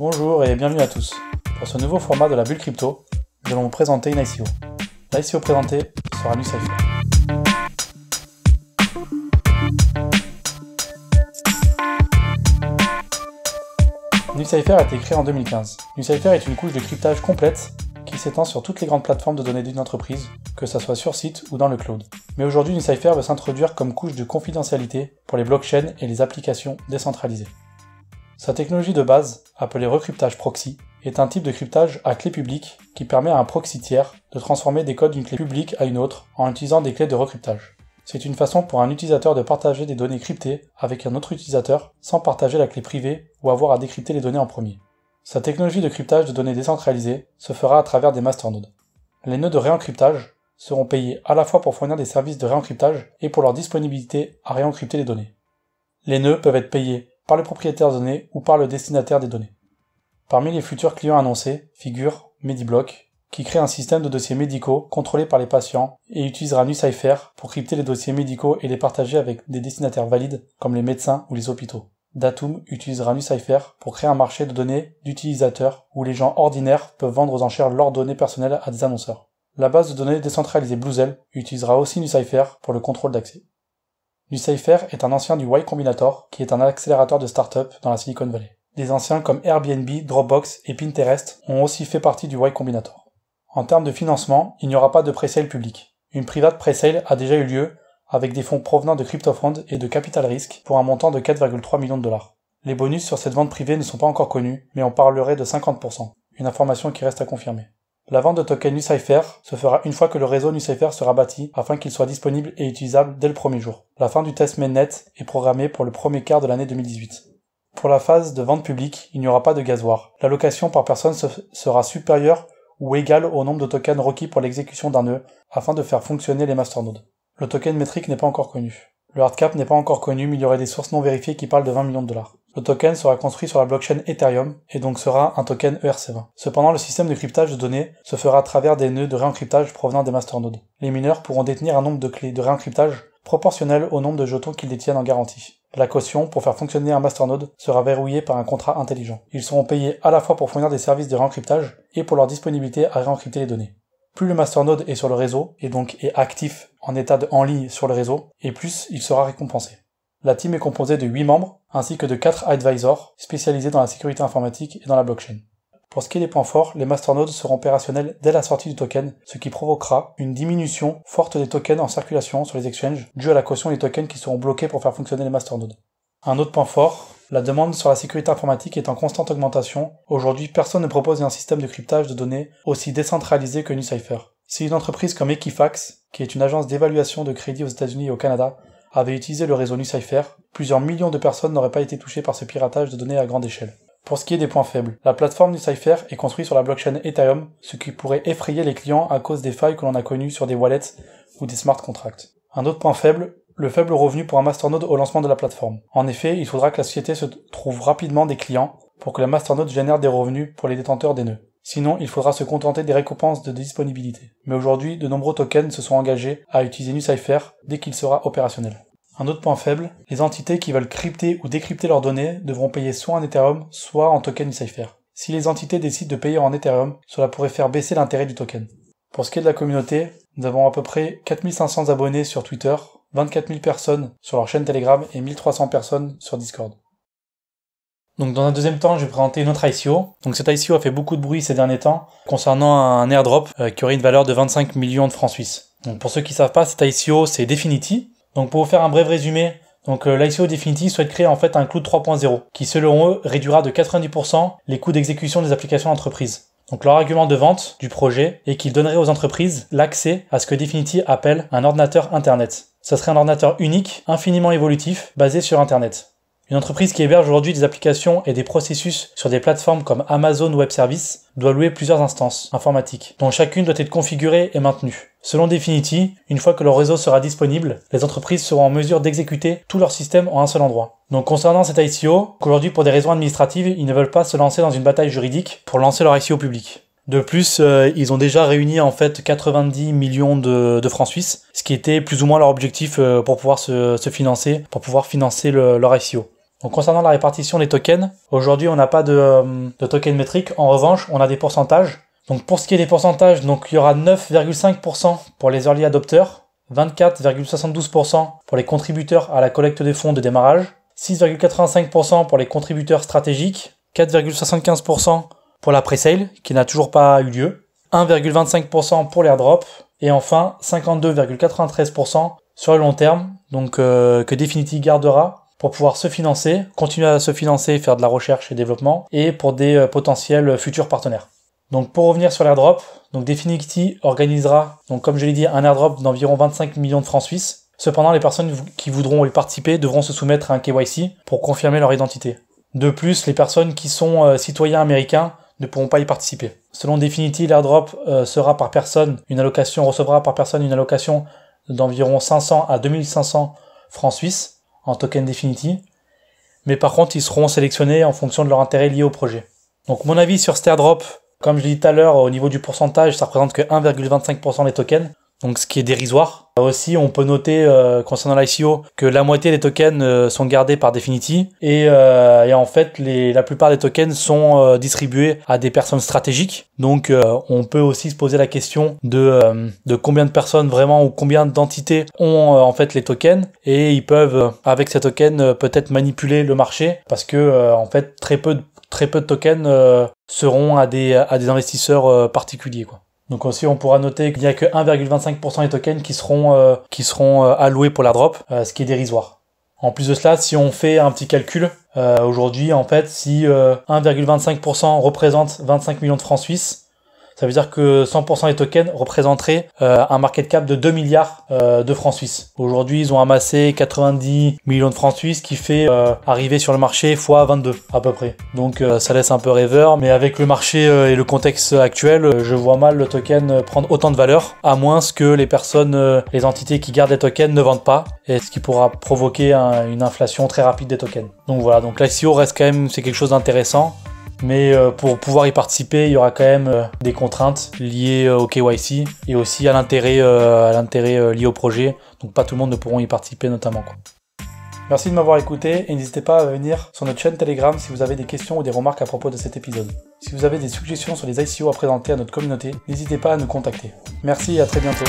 Bonjour et bienvenue à tous. Pour ce nouveau format de la bulle crypto, nous allons vous présenter une ICO. L'ICO présentée sera NuCypher. NuCypher a été créé en 2015. NuCypher est une couche de cryptage complète qui s'étend sur toutes les grandes plateformes de données d'une entreprise, que ce soit sur site ou dans le cloud. Mais aujourd'hui, NuCypher veut s'introduire comme couche de confidentialité pour les blockchains et les applications décentralisées. Sa technologie de base, appelée recryptage proxy, est un type de cryptage à clé publique qui permet à un proxy tiers de transformer des codes d'une clé publique à une autre en utilisant des clés de recryptage. C'est une façon pour un utilisateur de partager des données cryptées avec un autre utilisateur sans partager la clé privée ou avoir à décrypter les données en premier. Sa technologie de cryptage de données décentralisées se fera à travers des masternodes. Les nœuds de réencryptage seront payés à la fois pour fournir des services de réencryptage et pour leur disponibilité à réencrypter les données. Les nœuds peuvent être payés par le propriétaire de données ou par le destinataire des données. Parmi les futurs clients annoncés figure MediBlock, qui crée un système de dossiers médicaux contrôlés par les patients et utilisera NuCypher pour crypter les dossiers médicaux et les partager avec des destinataires valides comme les médecins ou les hôpitaux. Datum utilisera NuCypher pour créer un marché de données d'utilisateurs où les gens ordinaires peuvent vendre aux enchères leurs données personnelles à des annonceurs. La base de données décentralisée Bluesel utilisera aussi NuCypher pour le contrôle d'accès. Safer est un ancien du Y Combinator, qui est un accélérateur de start-up dans la Silicon Valley. Des anciens comme Airbnb, Dropbox et Pinterest ont aussi fait partie du Y Combinator. En termes de financement, il n'y aura pas de presale public. Une private presale a déjà eu lieu avec des fonds provenant de CryptoFund et de Capital Risk pour un montant de 4,3 millions de dollars. Les bonus sur cette vente privée ne sont pas encore connus, mais on parlerait de 50%, une information qui reste à confirmer. La vente de tokens NuCypher se fera une fois que le réseau NuCypher sera bâti afin qu'il soit disponible et utilisable dès le premier jour. La fin du test mainnet est programmée pour le premier quart de l'année 2018. Pour la phase de vente publique, il n'y aura pas de gasoir. L'allocation par personne sera supérieure ou égale au nombre de tokens requis pour l'exécution d'un nœud afin de faire fonctionner les masternodes. Le token métrique n'est pas encore connu. Le hardcap n'est pas encore connu, mais il y aurait des sources non vérifiées qui parlent de 20 millions de dollars. Le token sera construit sur la blockchain Ethereum et donc sera un token ERC20. Cependant, le système de cryptage de données se fera à travers des nœuds de réencryptage provenant des masternodes. Les mineurs pourront détenir un nombre de clés de réencryptage proportionnel au nombre de jetons qu'ils détiennent en garantie. La caution pour faire fonctionner un masternode sera verrouillée par un contrat intelligent. Ils seront payés à la fois pour fournir des services de réencryptage et pour leur disponibilité à réencrypter les données. Plus le masternode est sur le réseau et donc est actif en état de en ligne sur le réseau, et plus il sera récompensé. La team est composée de 8 membres ainsi que de quatre advisors spécialisés dans la sécurité informatique et dans la blockchain. Pour ce qui est des points forts, les masternodes seront opérationnels dès la sortie du token, ce qui provoquera une diminution forte des tokens en circulation sur les exchanges, due à la caution des tokens qui seront bloqués pour faire fonctionner les masternodes. Un autre point fort, la demande sur la sécurité informatique est en constante augmentation. Aujourd'hui, personne ne propose un système de cryptage de données aussi décentralisé que NuCypher. Si une entreprise comme Equifax, qui est une agence d'évaluation de crédit aux États-Unis et au Canada, avait utilisé le réseau NuCypher, plusieurs millions de personnes n'auraient pas été touchées par ce piratage de données à grande échelle. Pour ce qui est des points faibles, la plateforme NuCypher est construite sur la blockchain Ethereum, ce qui pourrait effrayer les clients à cause des failles que l'on a connues sur des wallets ou des smart contracts. Un autre point faible, le faible revenu pour un masternode au lancement de la plateforme. En effet, il faudra que la société se trouve rapidement des clients pour que la masternode génère des revenus pour les détenteurs des nœuds. Sinon, il faudra se contenter des récompenses de disponibilité. Mais aujourd'hui, de nombreux tokens se sont engagés à utiliser NuCypher dès qu'il sera opérationnel. Un autre point faible, les entités qui veulent crypter ou décrypter leurs données devront payer soit en Ethereum, soit en token NuCypher. Si les entités décident de payer en Ethereum, cela pourrait faire baisser l'intérêt du token. Pour ce qui est de la communauté, nous avons à peu près 4500 abonnés sur Twitter, 24 personnes sur leur chaîne Telegram et 1300 personnes sur Discord. Donc dans un deuxième temps, je vais présenter une autre ICO. Donc cette ICO a fait beaucoup de bruit ces derniers temps concernant un airdrop euh, qui aurait une valeur de 25 millions de francs suisses. Donc pour ceux qui ne savent pas, cette ICO c'est Definity. Donc pour vous faire un bref résumé, donc euh, l'ICO Definity souhaite créer en fait un cloud 3.0 qui selon eux réduira de 90% les coûts d'exécution des applications d'entreprise. Donc leur argument de vente du projet est qu'il donnerait aux entreprises l'accès à ce que Definity appelle un ordinateur Internet. Ce serait un ordinateur unique, infiniment évolutif, basé sur Internet. Une entreprise qui héberge aujourd'hui des applications et des processus sur des plateformes comme Amazon Web Services doit louer plusieurs instances informatiques, dont chacune doit être configurée et maintenue. Selon Definity, une fois que leur réseau sera disponible, les entreprises seront en mesure d'exécuter tout leur système en un seul endroit. Donc concernant cet ICO, qu'aujourd'hui pour des raisons administratives, ils ne veulent pas se lancer dans une bataille juridique pour lancer leur ICO public. De plus, euh, ils ont déjà réuni en fait 90 millions de, francs suisses, ce qui était plus ou moins leur objectif euh, pour pouvoir se, financer, pour pouvoir financer leur ICO concernant la répartition des tokens, aujourd'hui on n'a pas de, euh, de token métrique, en revanche on a des pourcentages. Donc pour ce qui est des pourcentages, donc il y aura 9,5% pour les early adopters, 24,72% pour les contributeurs à la collecte des fonds de démarrage, 6,85% pour les contributeurs stratégiques, 4,75% pour la presale qui n'a toujours pas eu lieu, 1,25% pour l'airdrop et enfin 52,93% sur le long terme, donc euh, que Definity gardera pour pouvoir se financer, continuer à se financer, faire de la recherche et développement, et pour des euh, potentiels futurs partenaires. Donc pour revenir sur l'airdrop, donc Definity organisera, donc comme je l'ai dit, un airdrop d'environ 25 millions de francs suisses. Cependant, les personnes qui voudront y participer devront se soumettre à un KYC pour confirmer leur identité. De plus, les personnes qui sont euh, citoyens américains ne pourront pas y participer. Selon Definity, l'airdrop euh, sera par personne une allocation, recevra par personne une allocation d'environ 500 à 2500 francs suisses en token Definity. Mais par contre, ils seront sélectionnés en fonction de leur intérêt lié au projet. Donc mon avis sur Stairdrop, comme je l'ai dit tout à l'heure, au niveau du pourcentage, ça représente que 1,25% des tokens donc ce qui est dérisoire. Euh, aussi, on peut noter euh, concernant l'ICO que la moitié des tokens euh, sont gardés par Definity et, en fait la plupart des tokens sont distribués à des personnes stratégiques. Donc on peut aussi se poser la question de, combien de personnes vraiment ou combien d'entités ont en fait les tokens et ils peuvent avec ces tokens peut-être manipuler le marché parce que en fait très peu de, très peu de tokens seront à des, à des investisseurs particuliers. Quoi. Donc aussi, on pourra noter qu'il n'y a que 1,25% des tokens qui seront, euh, qui seront euh, alloués pour la drop, euh, ce qui est dérisoire. En plus de cela, si on fait un petit calcul, aujourd'hui, en fait, si 1,25% représente 25 millions de francs suisses, ça veut dire que 100% des tokens représenteraient euh, un market cap de 2 milliards euh, de francs suisses. Aujourd'hui, ils ont amassé 90 millions de francs suisses qui fait euh, arriver sur le marché x 22 à peu près. Donc ça laisse un peu rêveur, mais avec le marché et le contexte actuel, je vois mal le token prendre autant de valeur, à moins que les personnes, les entités qui gardent les tokens ne vendent pas, et ce qui pourra provoquer une inflation très rapide des tokens. Donc voilà, donc l'ICO reste quand même, c'est quelque chose d'intéressant. Mais euh, pour pouvoir y participer, il y aura quand même euh, des contraintes liées euh, au KYC et aussi à l'intérêt lié au projet. Donc pas tout le monde ne pourra y participer notamment. Merci de m'avoir écouté et n'hésitez pas à venir sur notre chaîne Telegram si vous avez des questions ou des remarques à propos de cet épisode. Si vous avez des suggestions sur les ICO à présenter à notre communauté, n'hésitez pas à nous contacter. Merci et à très bientôt.